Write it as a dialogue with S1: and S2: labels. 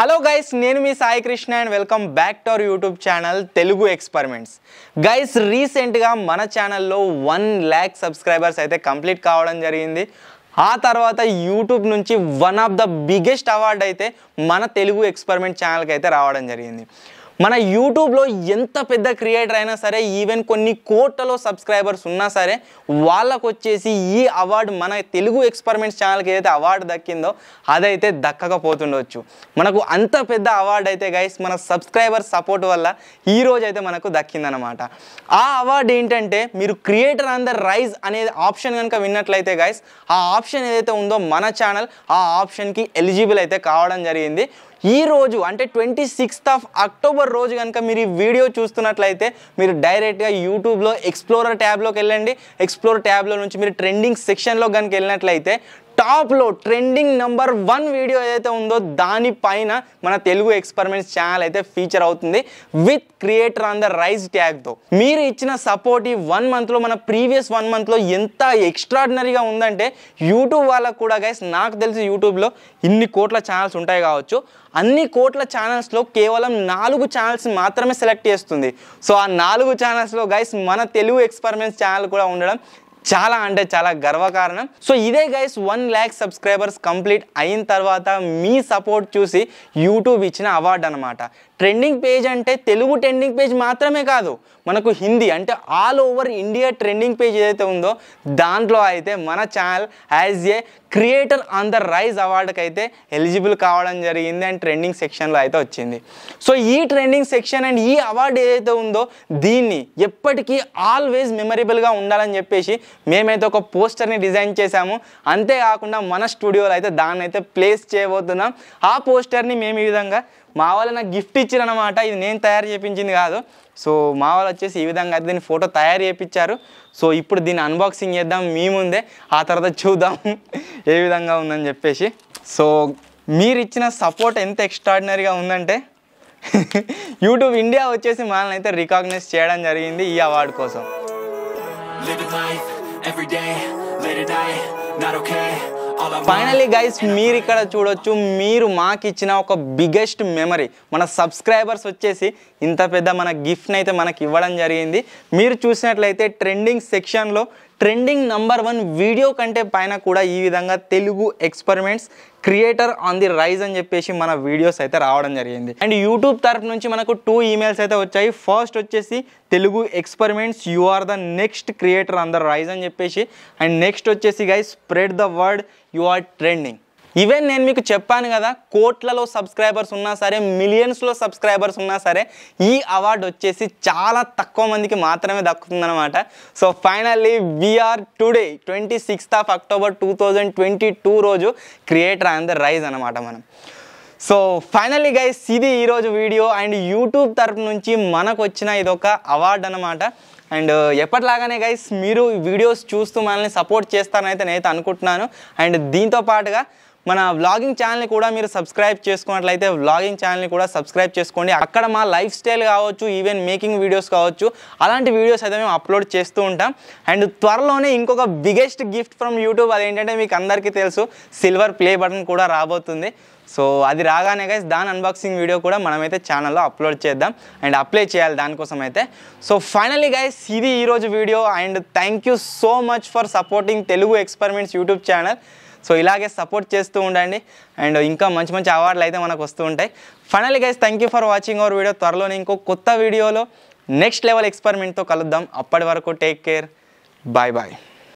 S1: hello guys నేను మీ Sai Krishna and welcome back to our YouTube channel Telugu experiments guys రీసెంట్గా మన ఛానల్లో వన్ ల్యాక్ సబ్స్క్రైబర్స్ అయితే కంప్లీట్ కావడం జరిగింది ఆ తర్వాత యూట్యూబ్ నుంచి one of the biggest award అయితే మన తెలుగు ఎక్స్పెరిమెంట్ ఛానల్కి అయితే రావడం జరిగింది మన యూట్యూబ్లో ఎంత పెద్ద క్రియేటర్ అయినా సరే ఈవెన్ కొన్ని కోట్లలో సబ్స్క్రైబర్స్ ఉన్నా సరే వాళ్ళకు వచ్చేసి ఈ అవార్డు మన తెలుగు ఎక్స్పెరిమెంట్స్ ఛానల్కి ఏదైతే అవార్డు దక్కిందో అదైతే దక్కకపోతుండొచ్చు మనకు అంత పెద్ద అవార్డు అయితే గైస్ మన సబ్స్క్రైబర్ సపోర్ట్ వల్ల ఈ రోజు అయితే మనకు దక్కిందనమాట ఆ అవార్డు ఏంటంటే మీరు క్రియేటర్ అందర్ రైజ్ అనేది ఆప్షన్ కనుక విన్నట్లయితే గైస్ ఆ ఆప్షన్ ఏదైతే ఉందో మన ఛానల్ ఆ ఆప్షన్కి ఎలిజిబుల్ అయితే కావడం జరిగింది ఈ రోజు అంటే ట్వంటీ సిక్స్త్ ఆఫ్ అక్టోబర్ రోజు కనుక మీరు ఈ వీడియో చూస్తున్నట్లయితే మీరు డైరెక్ట్గా యూట్యూబ్లో ఎక్స్ప్లోరర్ ట్యాబ్లోకి వెళ్ళండి ఎక్స్ప్లోర్ ట్యాబ్లో నుంచి మీరు ట్రెండింగ్ సెక్షన్లో కనుక వెళ్ళినట్లయితే టాప్లో ట్రెండింగ్ నెంబర్ వన్ వీడియో ఏదైతే ఉందో దానిపైన మన తెలుగు ఎక్స్పెరిమెంట్స్ ఛానల్ అయితే ఫీచర్ అవుతుంది with creator on the rise ట్యాగ్తో మీరు ఇచ్చిన సపోర్ట్ ఈ వన్ మంత్లో మన ప్రీవియస్ వన్ మంత్లో ఎంత ఎక్స్ట్రాడినరీగా ఉందంటే యూట్యూబ్ వాళ్ళకు కూడా గైస్ నాకు తెలిసి యూట్యూబ్లో ఇన్ని కోట్ల ఛానల్స్ ఉంటాయి కావచ్చు అన్ని కోట్ల ఛానల్స్లో కేవలం నాలుగు ఛానల్స్ మాత్రమే సెలెక్ట్ చేస్తుంది సో ఆ నాలుగు ఛానల్స్లో గైస్ మన తెలుగు ఎక్స్పెరిమెంట్స్ ఛానల్ కూడా ఉండడం చాలా అంటే చాలా గర్వకారణం సో ఇదే guys one lakh subscribers complete అయిన తర్వాత మీ సపోర్ట్ చూసి యూట్యూబ్ ఇచ్చిన అవార్డు అనమాట ట్రెండింగ్ పేజ్ అంటే తెలుగు ట్రెండింగ్ పేజ్ మాత్రమే కాదు మనకు హిందీ అంటే all over India trending page ఏదైతే ఉందో దాంట్లో అయితే మన channel as a creator on the rise అవార్డుకి అయితే ఎలిజిబుల్ కావడం జరిగింది అండ్ ట్రెండింగ్ సెక్షన్లో అయితే వచ్చింది సో ఈ ట్రెండింగ్ సెక్షన్ అండ్ ఈ అవార్డు ఏదైతే ఉందో దీన్ని ఎప్పటికీ ఆల్వేజ్ మెమరబుల్గా ఉండాలని చెప్పేసి మేమైతే ఒక పోస్టర్ని డిజైన్ చేశాము అంతేకాకుండా మన స్టూడియోలో అయితే దాన్ని అయితే ప్లేస్ చేయబోతున్నాం ఆ పోస్టర్ని మేము ఈ విధంగా మా వాళ్ళు నాకు గిఫ్ట్ అనమాట ఇది నేను తయారు చేయించింది కాదు సో మా వాళ్ళు వచ్చేసి ఈ విధంగా అయితే దీన్ని ఫోటో తయారు చేయించారు సో ఇప్పుడు దీన్ని అన్బాక్సింగ్ చేద్దాం మీ ముందే ఆ తర్వాత చూద్దాం ఏ విధంగా ఉందని చెప్పేసి సో మీరు ఇచ్చిన సపోర్ట్ ఎంత ఎక్స్ట్రాడినరీగా ఉందంటే యూట్యూబ్ ఇండియా వచ్చేసి మనల్ని అయితే రికాగ్నైజ్ చేయడం జరిగింది ఈ అవార్డు కోసం ఫైనలీ గైస్ మీరు ఇక్కడ చూడొచ్చు మీరు మాకు ఇచ్చిన ఒక బిగ్గెస్ట్ మెమరీ మన సబ్స్క్రైబర్స్ వచ్చేసి ఇంత పెద్ద మన గిఫ్ట్ని అయితే మనకి ఇవ్వడం జరిగింది మీరు చూసినట్లయితే ట్రెండింగ్ సెక్షన్లో ట్రెండింగ్ నంబర్ వన్ వీడియో కంటే పైన కూడా ఈ విధంగా Telugu experiments creator on the rise అని చెప్పేసి మన వీడియోస్ అయితే రావడం జరిగింది అండ్ యూట్యూబ్ తరఫు నుంచి మనకు టూ ఈమెయిల్స్ అయితే వచ్చాయి ఫస్ట్ వచ్చేసి Telugu experiments you are the next creator on the rise అని చెప్పేసి అండ్ నెక్స్ట్ వచ్చేసి guy spread the word you are trending even నేను మీకు చెప్పాను కదా కోట్లలో సబ్స్క్రైబర్స్ ఉన్నా సరే మిలియన్స్లో సబ్స్క్రైబర్స్ ఉన్నా సరే ఈ అవార్డు వచ్చేసి చాలా తక్కువ మందికి మాత్రమే దక్కుతుందనమాట so finally we're today twenty sixth of October two thousand twenty two రోజు క్రియేటర్ అండ్ ద రైజ్ అనమాట మనం సో ఫైనల్లీ గైస్ ఇది ఈరోజు వీడియో అండ్ యూట్యూబ్ తరపు నుంచి మనకు వచ్చిన ఇదొక అవార్డు అనమాట అండ్ ఎప్పటిలాగానే గైస్ మీరు వీడియోస్ చూస్తూ మనల్ని సపోర్ట్ చేస్తారనైతే నేనైతే అనుకుంటున్నాను అండ్ దీంతో పాటుగా మన వ్లాగింగ్ ఛానల్ని కూడా మీరు సబ్స్క్రైబ్ చేసుకున్నట్లయితే వ్లాగింగ్ ఛానల్ని కూడా సబ్స్క్రైబ్ చేసుకోండి అక్కడ మా లైఫ్ స్టైల్ కావచ్చు ఈవెన్ మేకింగ్ వీడియోస్ కావచ్చు అలాంటి వీడియోస్ అయితే మేము అప్లోడ్ చేస్తూ ఉంటాం అండ్ త్వరలోనే ఇంకొక బిగ్గెస్ట్ గిఫ్ట్ ఫ్రమ్ యూట్యూబ్ అది ఏంటంటే మీకు అందరికీ తెలుసు సిల్వర్ ప్లే బటన్ కూడా రాబోతుంది సో అది రాగానే గైస్ దాని అన్బాక్సింగ్ వీడియో కూడా మనమైతే ఛానల్లో అప్లోడ్ చేద్దాం అండ్ అప్లై చేయాలి దానికోసం అయితే సో ఫైనలీ గైస్ ఇది ఈరోజు video and thank so much for supporting Telugu experiments YouTube channel so ఇలాగే సపోర్ట్ చేస్తూ ఉండండి అండ్ ఇంకా మంచి మంచి అవార్డులు అయితే మనకు వస్తూ ఉంటాయి final guys thank you for watching our video త్వరలోనే ఇంకో కొత్త వీడియోలో నెక్స్ట్ లెవెల్ ఎక్స్పెరిమెంట్తో కలుద్దాం అప్పటి వరకు టేక్ కేర్ బాయ్ బాయ్